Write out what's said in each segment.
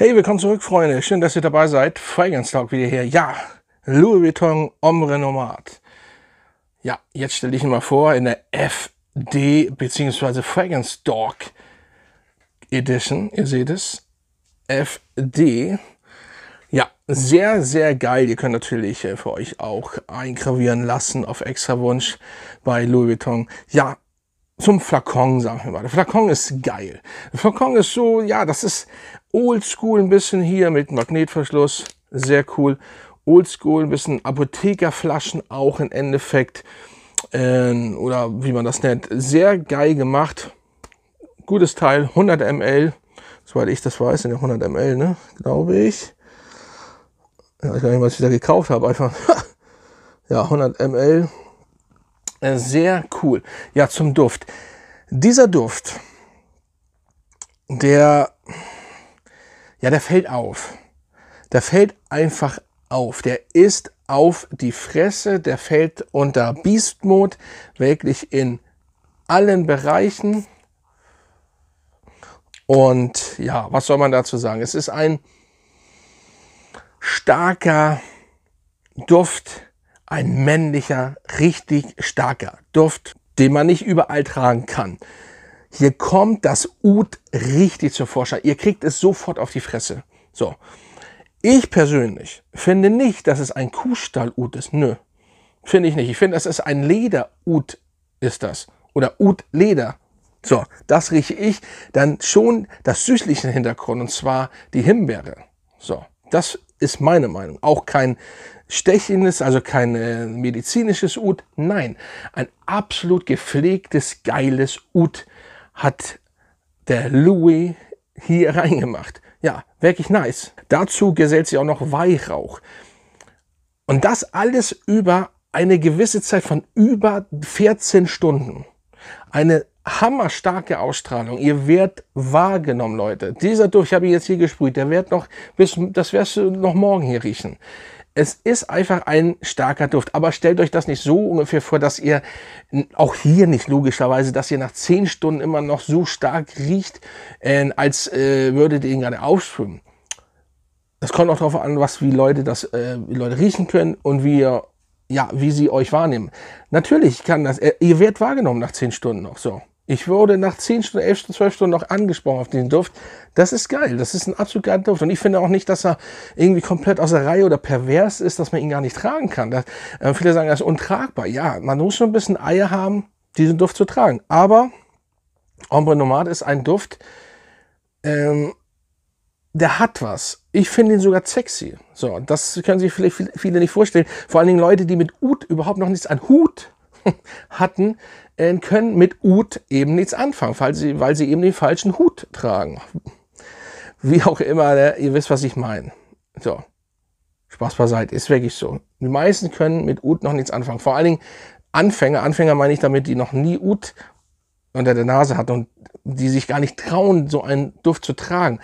Hey, willkommen zurück, Freunde. Schön, dass ihr dabei seid. Feigens Talk wieder hier. Ja, Louis Vuitton Ombre Nomad. Ja, jetzt stelle ich ihn mal vor in der FD bzw. Fragrance Dog Edition. Ihr seht es. FD. Ja, sehr, sehr geil. Ihr könnt natürlich äh, für euch auch eingravieren lassen auf extra Wunsch bei Louis Vuitton. Ja, zum Flakon, sagen wir mal. Der Flakon ist geil. Der Flakon ist so, ja, das ist oldschool ein bisschen hier mit Magnetverschluss. Sehr cool. Oldschool, ein bisschen Apothekerflaschen auch im Endeffekt. Äh, oder wie man das nennt. Sehr geil gemacht. Gutes Teil, 100 ml. Soweit ich das weiß, sind ja 100 ml, ne? Glaube ich. Ja, ich weiß gar nicht, was ich da gekauft habe. Einfach, ja, 100 ml. Äh, sehr cool. Ja, zum Duft. Dieser Duft, der, ja, der fällt auf. Der fällt einfach auf. Der ist auf die Fresse. Der fällt unter Beast Mode wirklich in allen Bereichen. Und ja, was soll man dazu sagen? Es ist ein starker Duft, ein männlicher, richtig starker Duft, den man nicht überall tragen kann. Hier kommt das Ud richtig zur Vorschein. Ihr kriegt es sofort auf die Fresse. So. Ich persönlich finde nicht, dass es ein Kuhstall-Ud ist. Nö. Finde ich nicht. Ich finde, es ist ein Leder-Ud, ist das. Oder Ud-Leder. So, das rieche ich. Dann schon das süßliche Hintergrund, und zwar die Himbeere. So, das ist meine Meinung. Auch kein stechendes, also kein äh, medizinisches Ud. Nein, ein absolut gepflegtes, geiles Ud hat der Louis hier reingemacht. Ja, wirklich nice. Dazu gesellt sich auch noch Weihrauch. Und das alles über eine gewisse Zeit von über 14 Stunden. Eine hammerstarke Ausstrahlung. Ihr werdet wahrgenommen, Leute. Dieser Duft habe ich jetzt hier gesprüht. Der wird noch bis, das wirst du noch morgen hier riechen. Es ist einfach ein starker Duft. Aber stellt euch das nicht so ungefähr vor, dass ihr auch hier nicht logischerweise, dass ihr nach zehn Stunden immer noch so stark riecht, äh, als äh, würdet ihr ihn gerade aufschwimmen. Das kommt auch darauf an, was wie Leute das, äh, wie Leute riechen können und wie ja, wie sie euch wahrnehmen. Natürlich kann das, äh, ihr werdet wahrgenommen nach zehn Stunden noch so. Ich wurde nach 10 Stunden, 11 Stunden, 12 Stunden noch angesprochen auf diesen Duft. Das ist geil. Das ist ein absolut geiler Duft. Und ich finde auch nicht, dass er irgendwie komplett aus der Reihe oder pervers ist, dass man ihn gar nicht tragen kann. Das, äh, viele sagen, er ist untragbar. Ja, man muss schon ein bisschen Eier haben, diesen Duft zu tragen. Aber Ombre Nomad ist ein Duft, ähm, der hat was. Ich finde ihn sogar sexy. So, das können sich vielleicht viele nicht vorstellen. Vor allen Dingen Leute, die mit Ut überhaupt noch nichts an Hut hatten, äh, können mit Ut eben nichts anfangen, falls sie, weil sie eben den falschen Hut tragen. Wie auch immer, ne? ihr wisst, was ich meine. So, Spaß beiseite, ist wirklich so. Die meisten können mit Ut noch nichts anfangen. Vor allen Dingen Anfänger, Anfänger meine ich damit, die noch nie Ut unter der Nase hatten und die sich gar nicht trauen, so einen Duft zu tragen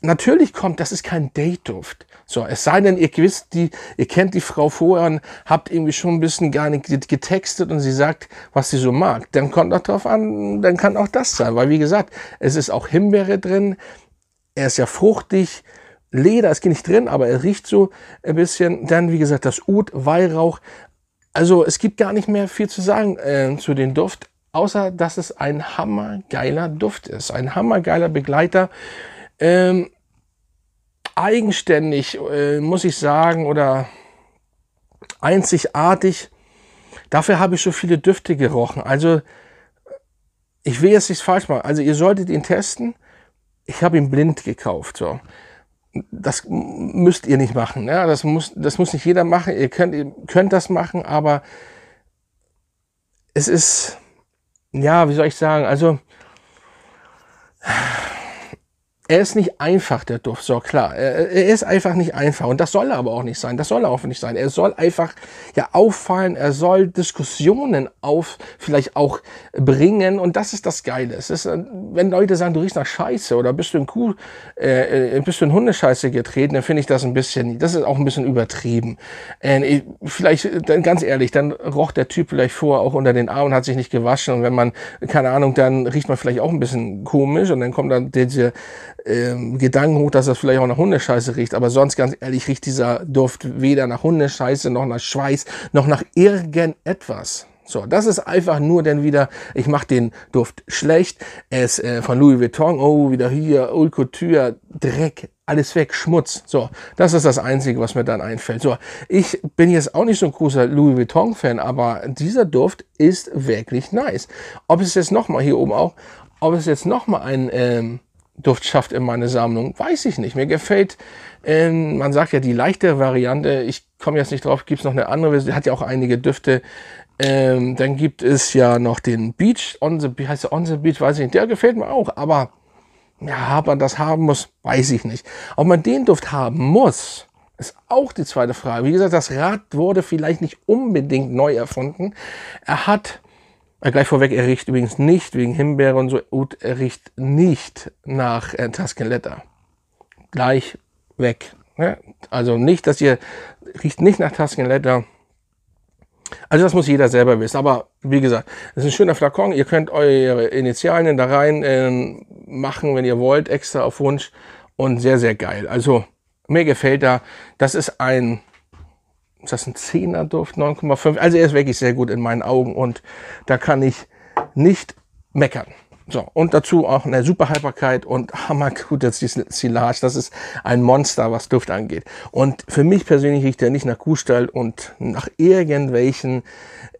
natürlich kommt, das ist kein Date-Duft. So, es sei denn, ihr wisst, die, ihr kennt die Frau vorher und habt irgendwie schon ein bisschen gar nicht getextet und sie sagt, was sie so mag. Dann kommt auch drauf an, dann kann auch das sein. Weil, wie gesagt, es ist auch Himbeere drin. Er ist ja fruchtig. Leder ist nicht drin, aber er riecht so ein bisschen. Dann, wie gesagt, das Ud, Weihrauch. Also, es gibt gar nicht mehr viel zu sagen äh, zu dem Duft, außer dass es ein hammergeiler Duft ist. Ein hammergeiler Begleiter ähm, eigenständig, äh, muss ich sagen, oder einzigartig. Dafür habe ich so viele Düfte gerochen. Also, ich will jetzt nichts falsch machen. Also, ihr solltet ihn testen. Ich habe ihn blind gekauft. So. Das müsst ihr nicht machen. Ja? Ne? Das, muss, das muss nicht jeder machen. Ihr könnt, ihr könnt das machen, aber es ist, ja, wie soll ich sagen, also er ist nicht einfach, der Duft, so klar. Er, er, ist einfach nicht einfach. Und das soll er aber auch nicht sein. Das soll er auch nicht sein. Er soll einfach ja auffallen. Er soll Diskussionen auf, vielleicht auch bringen. Und das ist das Geile. Es ist, äh, wenn Leute sagen, du riechst nach Scheiße oder bist du in Kuh, äh, äh, bist du in Hundescheiße getreten, dann finde ich das ein bisschen, das ist auch ein bisschen übertrieben. Äh, vielleicht, dann ganz ehrlich, dann roch der Typ vielleicht vor, auch unter den Armen, hat sich nicht gewaschen. Und wenn man, keine Ahnung, dann riecht man vielleicht auch ein bisschen komisch. Und dann kommt dann diese, ähm, Gedanken hoch, dass das vielleicht auch nach Hundescheiße riecht. Aber sonst ganz ehrlich riecht dieser Duft weder nach Hundescheiße noch nach Schweiß noch nach irgendetwas. So, das ist einfach nur denn wieder, ich mache den Duft schlecht. Es äh, von Louis Vuitton, oh, wieder hier, Haute Couture, Dreck, alles weg, Schmutz. So, das ist das Einzige, was mir dann einfällt. So, ich bin jetzt auch nicht so ein großer Louis Vuitton-Fan, aber dieser Duft ist wirklich nice. Ob es jetzt nochmal hier oben auch, ob es jetzt nochmal ein ähm, Duftschafft in meine Sammlung? Weiß ich nicht. Mir gefällt, äh, man sagt ja die leichtere Variante, ich komme jetzt nicht drauf, gibt es noch eine andere Version, hat ja auch einige Düfte. Ähm, dann gibt es ja noch den Beach, on the, heißt der On the Beach, weiß ich nicht, der gefällt mir auch, aber ja, ob man das haben muss, weiß ich nicht. Ob man den Duft haben muss, ist auch die zweite Frage. Wie gesagt, das Rad wurde vielleicht nicht unbedingt neu erfunden. Er hat äh, gleich vorweg, er riecht übrigens nicht wegen Himbeere und so, und er riecht nicht nach äh, Letter. Gleich weg. Ne? Also nicht, dass ihr, riecht nicht nach Letter. Also das muss jeder selber wissen. Aber wie gesagt, es ist ein schöner Flakon. Ihr könnt eure Initialen da rein äh, machen, wenn ihr wollt, extra auf Wunsch. Und sehr, sehr geil. Also mir gefällt da, das ist ein ist das ein Zehnerduft, 9,5. Also er ist wirklich sehr gut in meinen Augen und da kann ich nicht meckern. So, und dazu auch eine super Haltbarkeit und hammergut jetzt die Silage. Das ist ein Monster, was Duft angeht. Und für mich persönlich riecht er nicht nach Kuhstall und nach irgendwelchen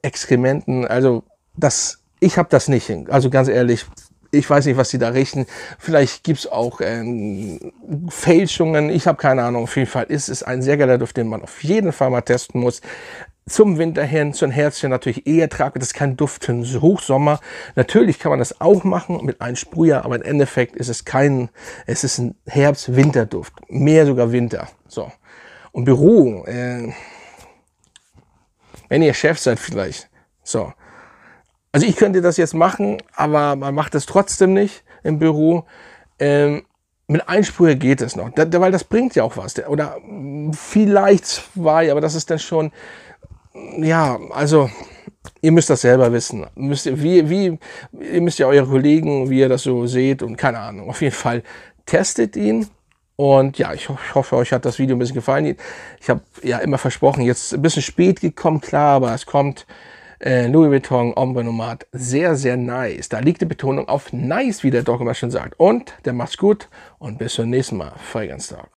Exkrementen. Also das, ich habe das nicht hin. Also ganz ehrlich, ich weiß nicht, was die da richten. Vielleicht gibt's auch ähm, Fälschungen. Ich habe keine Ahnung. Auf jeden Fall ist es ein sehr geiler Duft, den man auf jeden Fall mal testen muss. Zum Winter hin, zum Herzchen natürlich eher trage. Das ist kein Duft für den Hochsommer. Natürlich kann man das auch machen mit einem Sprüher, aber im Endeffekt ist es kein, es ist ein Herbst-Winterduft. Mehr sogar Winter. So. Und Büro, äh, wenn ihr Chef seid vielleicht, so, also ich könnte das jetzt machen, aber man macht es trotzdem nicht im Büro. Ähm, mit Einspur geht es noch, da, da, weil das bringt ja auch was. Oder mm, vielleicht zwei, aber das ist dann schon, mm, ja, also ihr müsst das selber wissen. Müsst ihr, wie, wie, ihr müsst ja eure Kollegen, wie ihr das so seht und keine Ahnung. Auf jeden Fall testet ihn. Und ja, ich, ich hoffe, euch hat das Video ein bisschen gefallen. Ich habe ja immer versprochen, jetzt ein bisschen spät gekommen, klar, aber es kommt äh, Louis Vuitton Ombre-Nomad. Sehr, sehr nice. Da liegt die Betonung auf nice, wie der Doc immer schon sagt. Und der macht's gut und bis zum nächsten Mal. Feigens Talk.